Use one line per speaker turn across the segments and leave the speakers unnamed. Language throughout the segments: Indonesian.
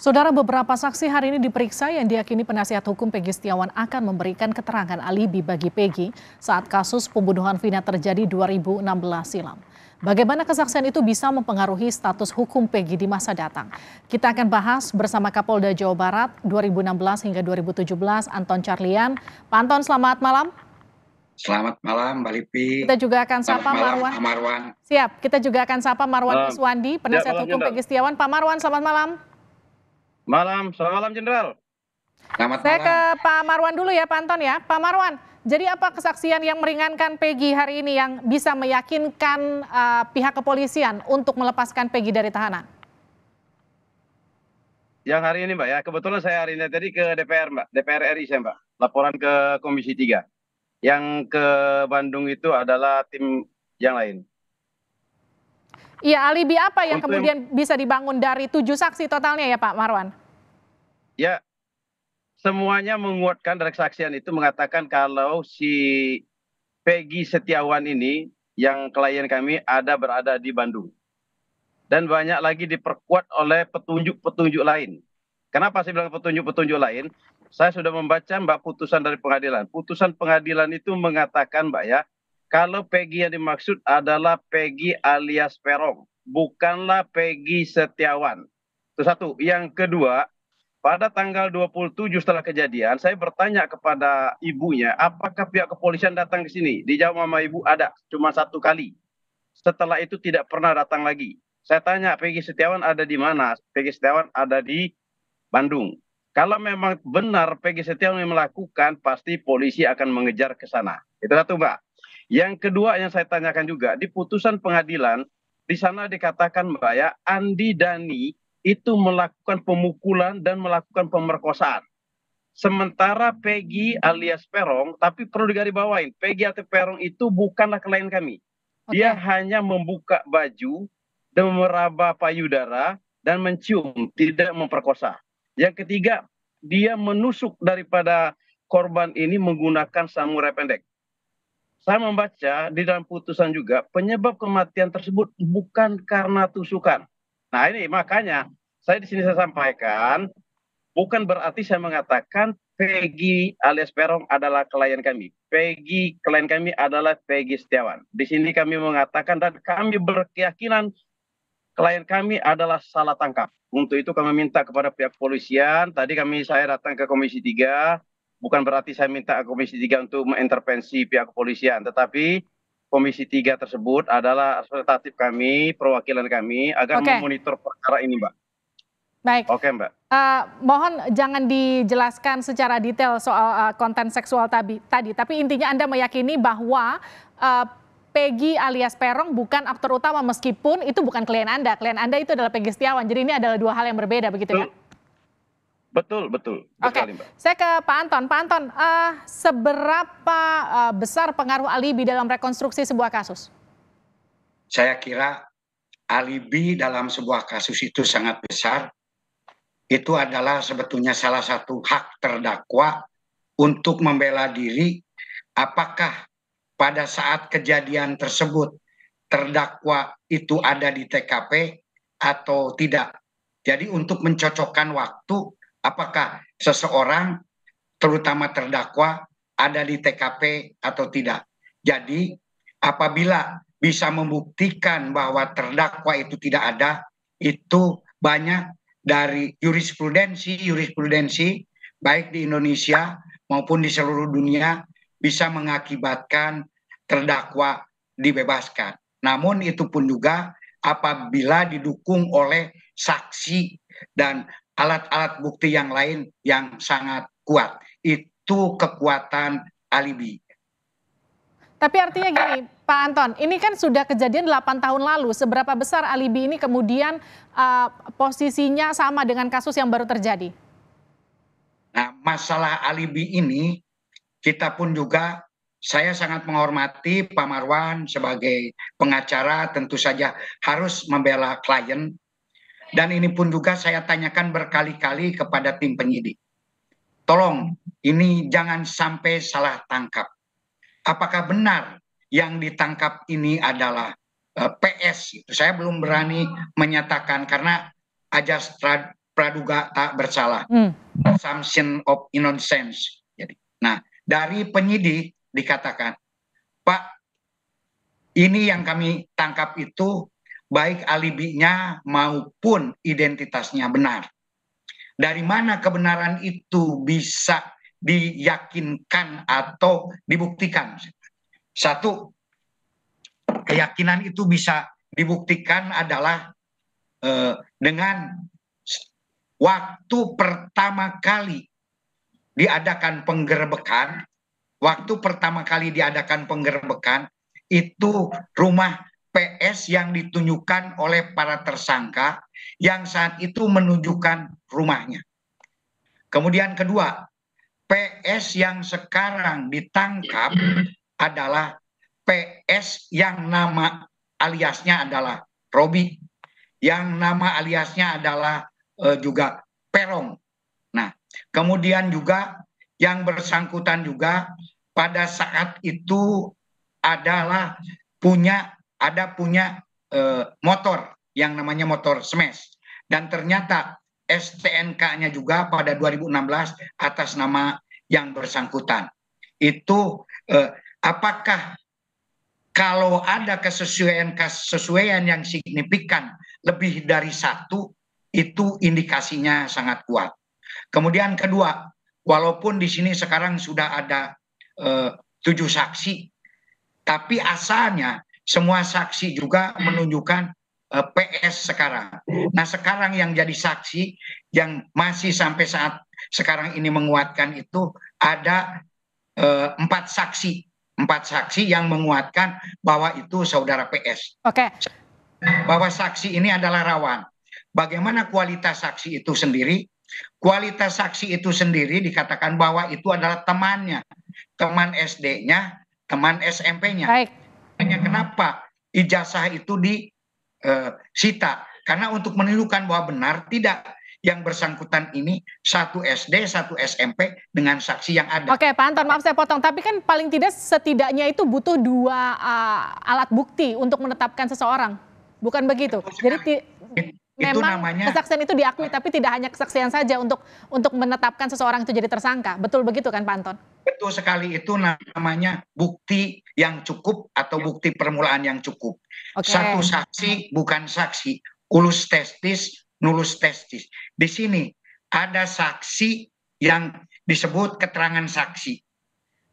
Saudara beberapa saksi hari ini diperiksa yang diakini penasihat hukum Pegi Setiawan akan memberikan keterangan alibi bagi Pegi saat kasus pembunuhan Vina terjadi 2016 silam. Bagaimana kesaksian itu bisa mempengaruhi status hukum Pegi di masa datang? Kita akan bahas bersama Kapolda Jawa Barat 2016 hingga 2017 Anton Charlian, Pak Anton selamat malam.
Selamat malam Mbak Lipi. Kita
juga akan sapa malam, Marwan. Marwan. Siap, kita juga akan sapa Marwan Kuswandi, penasihat ya, hukum Peggy Pegi Setiawan. Pak Marwan, selamat malam.
Malam, selamat malam Jenderal. Selamat Saya malam. ke
Pak Marwan dulu ya, Pak Anton ya. Pak Marwan, jadi apa kesaksian yang meringankan Peggy hari ini yang bisa meyakinkan uh, pihak kepolisian untuk melepaskan Peggy dari tahanan?
Yang hari ini Mbak ya, kebetulan saya hari ini tadi ke DPR Mbak, DPR RI saya Mbak, laporan ke Komisi 3. Yang ke Bandung itu adalah tim yang lain.
Iya, alibi apa yang untuk kemudian yang... bisa dibangun dari tujuh saksi totalnya ya Pak Marwan?
ya semuanya menguatkan dari kesaksian itu mengatakan kalau si Peggy Setiawan ini yang klien kami ada berada di Bandung. Dan banyak lagi diperkuat oleh petunjuk-petunjuk lain. Kenapa saya bilang petunjuk-petunjuk lain? Saya sudah membaca Mbak putusan dari pengadilan. Putusan pengadilan itu mengatakan Mbak ya, kalau Peggy yang dimaksud adalah Peggy alias Perong, bukanlah Peggy Setiawan. Itu satu. Yang kedua, pada tanggal 27 setelah kejadian saya bertanya kepada ibunya apakah pihak kepolisian datang ke sini dijawab mama ibu ada cuma satu kali setelah itu tidak pernah datang lagi saya tanya Peggy Setiawan ada di mana Peggy Setiawan ada di Bandung kalau memang benar Peggy Setiawan melakukan pasti polisi akan mengejar ke sana itu satu mbak yang kedua yang saya tanyakan juga di putusan pengadilan di sana dikatakan mbak ya Andi Dani itu melakukan pemukulan dan melakukan pemerkosaan. Sementara Peggy alias Perong, tapi perlu digarisbawahi, Peggy atau Perong itu bukanlah klien kami. Okay. Dia hanya membuka baju dan meraba payudara dan mencium, tidak memperkosa. Yang ketiga, dia menusuk daripada korban ini menggunakan samurai pendek. Saya membaca di dalam putusan juga penyebab kematian tersebut bukan karena tusukan, Nah ini makanya saya di sini saya sampaikan bukan berarti saya mengatakan Peggy alias Perong adalah klien kami. Peggy klien kami adalah Peggy Setiawan. Di sini kami mengatakan dan kami berkeyakinan klien kami adalah salah tangkap. Untuk itu kami minta kepada pihak polisian, tadi kami saya datang ke Komisi 3, bukan berarti saya minta Komisi 3 untuk mengintervensi pihak kepolisian, tetapi Komisi 3 tersebut adalah representatif kami, perwakilan kami agar okay. memonitor perkara ini, Mbak. Baik. Oke, Mbak.
Uh, mohon jangan dijelaskan secara detail soal uh, konten seksual tabi, tadi, tapi intinya Anda meyakini bahwa uh, Peggy alias Perong bukan aktor utama meskipun itu bukan klien Anda. Klien Anda itu adalah Peggy Setiawan. Jadi ini adalah dua hal yang berbeda begitu ya?
Betul, betul. Oke, okay.
saya ke Pak Anton. Pak Anton, uh, seberapa uh, besar pengaruh alibi dalam rekonstruksi sebuah kasus?
Saya kira alibi dalam sebuah kasus itu sangat besar. Itu adalah sebetulnya salah satu hak terdakwa untuk membela diri apakah pada saat kejadian tersebut terdakwa itu ada di TKP atau tidak. Jadi untuk mencocokkan waktu apakah seseorang terutama terdakwa ada di TKP atau tidak. Jadi apabila bisa membuktikan bahwa terdakwa itu tidak ada, itu banyak dari jurisprudensi jurisprudensi baik di Indonesia maupun di seluruh dunia bisa mengakibatkan terdakwa dibebaskan. Namun itu pun juga apabila didukung oleh saksi dan alat-alat bukti yang lain yang sangat kuat. Itu kekuatan alibi.
Tapi artinya gini, Pak Anton, ini kan sudah kejadian 8 tahun lalu. Seberapa besar alibi ini kemudian uh, posisinya sama dengan kasus yang baru terjadi?
Nah, masalah alibi ini kita pun juga saya sangat menghormati Pak Marwan sebagai pengacara tentu saja harus membela klien dan ini pun juga saya tanyakan berkali-kali kepada tim penyidik. Tolong, ini jangan sampai salah tangkap. Apakah benar yang ditangkap ini adalah uh, eh, PS? Itu saya belum berani menyatakan karena ajas praduga tak bersalah, hmm. assumption of innocence. Jadi, nah dari penyidik dikatakan, Pak, ini yang kami tangkap itu baik alibinya maupun identitasnya benar. Dari mana kebenaran itu bisa diyakinkan atau dibuktikan? Satu, keyakinan itu bisa dibuktikan adalah eh, dengan waktu pertama kali diadakan penggerbekan, waktu pertama kali diadakan penggerbekan itu rumah PS yang ditunjukkan oleh para tersangka yang saat itu menunjukkan rumahnya. Kemudian kedua, PS yang sekarang ditangkap adalah PS yang nama aliasnya adalah Robi, yang nama aliasnya adalah e, juga Perong. Nah, kemudian juga yang bersangkutan juga pada saat itu adalah punya ada punya eh, motor yang namanya motor smash dan ternyata STNK-nya juga pada 2016 atas nama yang bersangkutan. Itu eh, apakah kalau ada kesesuaian kesesuaian yang signifikan lebih dari satu itu indikasinya sangat kuat. Kemudian kedua, walaupun di sini sekarang sudah ada eh, tujuh saksi, tapi asalnya semua saksi juga hmm. menunjukkan uh, eh, PS sekarang. Nah, sekarang yang jadi saksi yang masih sampai saat sekarang ini menguatkan itu ada uh, empat saksi, empat saksi yang menguatkan bahwa itu saudara PS. Oke. Okay. Bahwa saksi ini adalah rawan. Bagaimana kualitas saksi itu sendiri? Kualitas saksi itu sendiri dikatakan bahwa itu adalah temannya, teman SD-nya, teman SMP-nya. Baik. Hanya kenapa ijazah itu disita? Eh, Karena untuk menunjukkan bahwa benar tidak yang bersangkutan ini satu SD, satu SMP dengan saksi yang ada.
Oke, Pak Anton, maaf saya potong. Tapi kan paling tidak setidaknya itu butuh dua uh, alat bukti untuk menetapkan seseorang, bukan begitu? Jadi
itu memang namanya,
kesaksian itu diakui, tapi tidak hanya kesaksian saja untuk untuk menetapkan seseorang itu jadi tersangka. Betul begitu kan, Pak Anton?
Betul sekali itu namanya bukti yang cukup atau ya. bukti permulaan yang cukup. Okay. Satu saksi bukan saksi, ulus testis, nulus testis. Di sini ada saksi yang disebut keterangan saksi.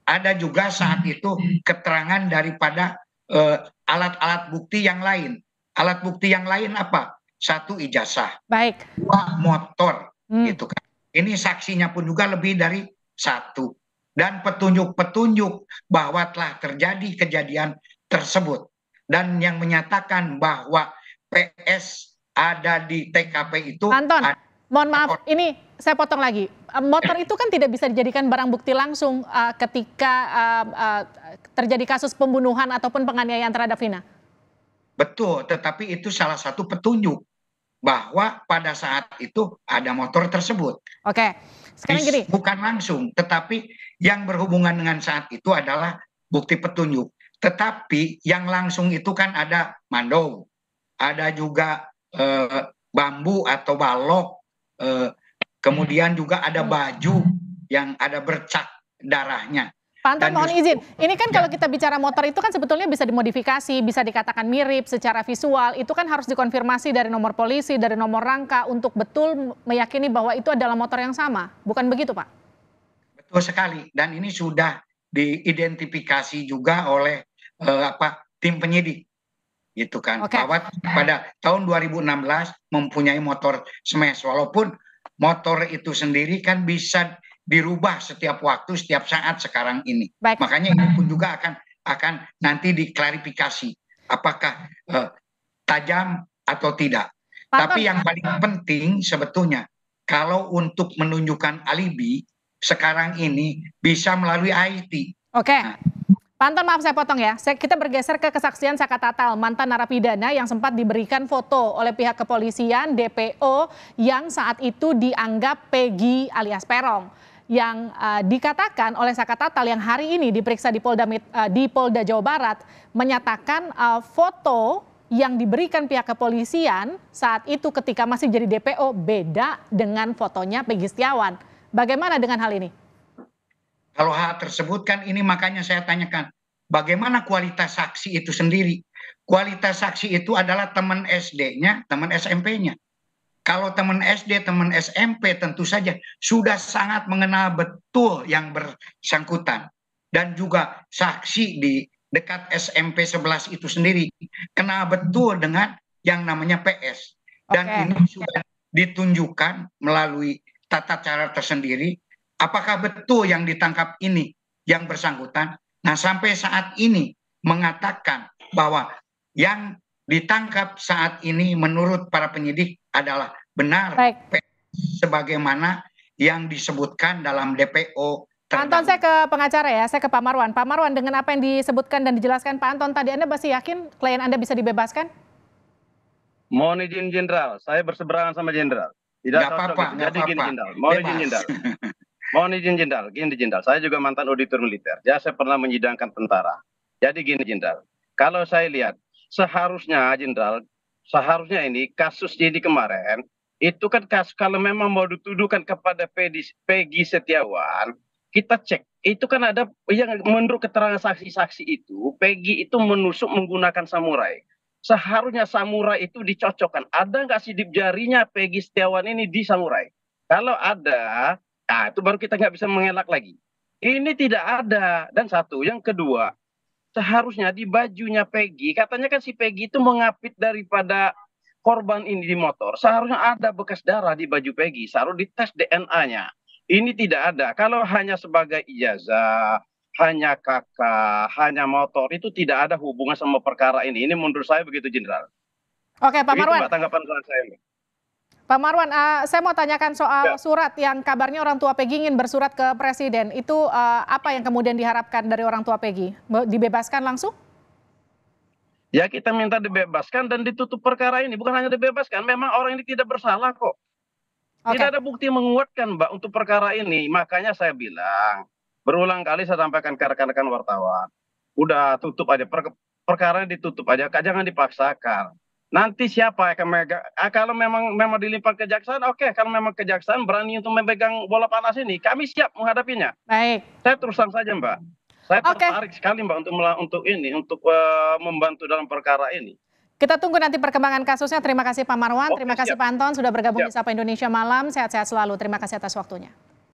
Ada juga saat itu keterangan daripada eh, alat-alat uh, bukti yang lain. Alat bukti yang lain apa? Satu ijazah. Baik. Dua motor hmm. gitu kan. Ini saksinya pun juga lebih dari satu dan petunjuk-petunjuk bahwa telah terjadi kejadian tersebut dan yang menyatakan bahwa PS ada di TKP itu Anton,
mohon maaf ini saya potong lagi. Eh, motor itu kan tidak bisa dijadikan barang bukti langsung uh, ketika uh, uh, terjadi kasus pembunuhan ataupun penganiayaan terhadap Vina.
Betul, tetapi itu salah satu petunjuk bahwa pada saat itu ada motor tersebut. Oke. Okay. Sekarang gini. Bukan langsung, tetapi yang berhubungan dengan saat itu adalah bukti petunjuk. Tetapi yang langsung itu kan ada mandau, ada juga eh, bambu atau balok, eh, kemudian juga ada baju yang ada bercak darahnya.
Pantai mohon izin, ini kan kalau ya. kita bicara motor itu kan sebetulnya bisa dimodifikasi, bisa dikatakan mirip secara visual, itu kan harus dikonfirmasi dari nomor polisi, dari nomor rangka untuk betul meyakini bahwa itu adalah motor yang sama, bukan begitu Pak?
betul sekali dan ini sudah diidentifikasi juga oleh uh, apa tim penyidik gitu kan okay. bahwa pada tahun 2016 mempunyai motor smash walaupun motor itu sendiri kan bisa dirubah setiap waktu setiap saat sekarang ini Baik. makanya ini pun juga akan akan nanti diklarifikasi apakah uh, tajam atau tidak Pak tapi yang paling penting sebetulnya kalau untuk menunjukkan alibi sekarang ini bisa melalui IT.
Oke. Okay. Pak maaf saya potong ya. Saya, kita bergeser ke kesaksian Saka Tatal, mantan narapidana yang sempat diberikan foto oleh pihak kepolisian DPO yang saat itu dianggap Peggy alias Perong yang uh, dikatakan oleh Saka Tatal yang hari ini diperiksa di Polda uh, di Polda Jawa Barat menyatakan uh, foto yang diberikan pihak kepolisian saat itu ketika masih jadi DPO beda dengan fotonya Peggy Setiawan. Bagaimana dengan hal ini?
Kalau hal tersebut kan ini makanya saya tanyakan, bagaimana kualitas saksi itu sendiri? Kualitas saksi itu adalah teman SD-nya, teman SMP-nya. Kalau teman SD, teman SMP tentu saja sudah sangat mengenal betul yang bersangkutan. Dan juga saksi di dekat SMP 11 itu sendiri kenal betul dengan yang namanya PS. Dan okay. ini sudah ditunjukkan melalui tata cara tersendiri apakah betul yang ditangkap ini yang bersangkutan nah sampai saat ini mengatakan bahwa yang ditangkap saat ini menurut para penyidik adalah benar Baik. sebagaimana yang disebutkan dalam DPO
Pak Anton, saya ke pengacara ya, saya ke Pak Marwan. Pak Marwan, dengan apa yang disebutkan dan dijelaskan Pak Anton tadi, Anda masih yakin klien Anda bisa dibebaskan?
Mohon izin Jenderal, saya berseberangan sama Jenderal. Tidak gak cocok. Apa gitu. -apa, Jadi gini Jendal, mau izin Jendal. mau izin Jendal, gini Jendal. Saya juga mantan auditor militer. Ya saya pernah menyidangkan tentara. Jadi gini Jendal. Kalau saya lihat seharusnya Jendal, seharusnya ini kasus jadi kemarin itu kan kasus kalau memang mau dituduhkan kepada Peggy Setiawan, kita cek itu kan ada yang menurut keterangan saksi-saksi itu Peggy itu menusuk menggunakan samurai seharusnya samurai itu dicocokkan. Ada nggak sidik jarinya Peggy Setiawan ini di samurai? Kalau ada, nah itu baru kita nggak bisa mengelak lagi. Ini tidak ada. Dan satu, yang kedua, seharusnya di bajunya Peggy, katanya kan si Peggy itu mengapit daripada korban ini di motor, seharusnya ada bekas darah di baju Peggy, seharusnya dites DNA-nya. Ini tidak ada. Kalau hanya sebagai ijazah, hanya kakak, hanya motor itu tidak ada hubungan sama perkara ini. Ini menurut saya begitu Jenderal.
Oke, Pak Marwan. Begitu, Pak, tanggapan saya. Pak Marwan, uh, saya mau tanyakan soal ya. surat yang kabarnya orang tua Pegi ingin bersurat ke presiden. Itu uh, apa yang kemudian diharapkan dari orang tua Pegi? Dibebaskan langsung?
Ya kita minta dibebaskan dan ditutup perkara ini. Bukan hanya dibebaskan, memang orang ini tidak bersalah kok. Okay. Tidak ada bukti menguatkan, Mbak, untuk perkara ini. Makanya saya bilang, berulang kali saya sampaikan ke rekan-rekan wartawan. Udah tutup aja per perkara ditutup aja, kak jangan dipaksakan. Nanti siapa yang megang? Ah, kalau memang memang dilimpah kejaksaan, oke. Okay. Kalau memang kejaksaan berani untuk memegang bola panas ini, kami siap menghadapinya. Baik. Saya terusan saja, Mbak. Saya okay. tertarik sekali, Mbak, untuk untuk ini, untuk uh, membantu dalam perkara ini.
Kita tunggu nanti perkembangan kasusnya. Terima kasih Pak Marwan, terima kasih Pak Anton sudah bergabung siap. di Sapa Indonesia Malam. Sehat-sehat selalu. Terima kasih atas waktunya.